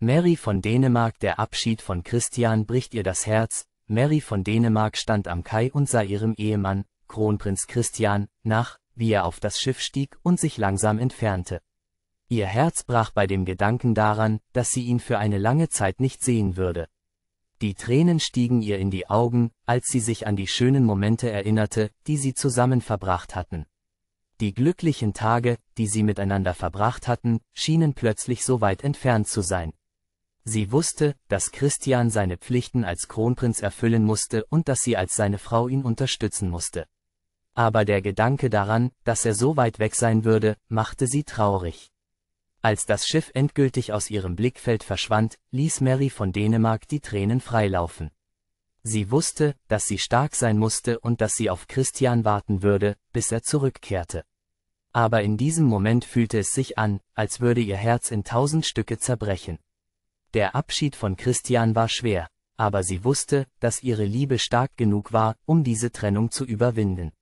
Mary von Dänemark Der Abschied von Christian bricht ihr das Herz, Mary von Dänemark stand am Kai und sah ihrem Ehemann, Kronprinz Christian, nach, wie er auf das Schiff stieg und sich langsam entfernte. Ihr Herz brach bei dem Gedanken daran, dass sie ihn für eine lange Zeit nicht sehen würde. Die Tränen stiegen ihr in die Augen, als sie sich an die schönen Momente erinnerte, die sie zusammen verbracht hatten. Die glücklichen Tage, die sie miteinander verbracht hatten, schienen plötzlich so weit entfernt zu sein. Sie wusste, dass Christian seine Pflichten als Kronprinz erfüllen musste und dass sie als seine Frau ihn unterstützen musste. Aber der Gedanke daran, dass er so weit weg sein würde, machte sie traurig. Als das Schiff endgültig aus ihrem Blickfeld verschwand, ließ Mary von Dänemark die Tränen freilaufen. Sie wusste, dass sie stark sein musste und dass sie auf Christian warten würde, bis er zurückkehrte. Aber in diesem Moment fühlte es sich an, als würde ihr Herz in tausend Stücke zerbrechen. Der Abschied von Christian war schwer, aber sie wusste, dass ihre Liebe stark genug war, um diese Trennung zu überwinden.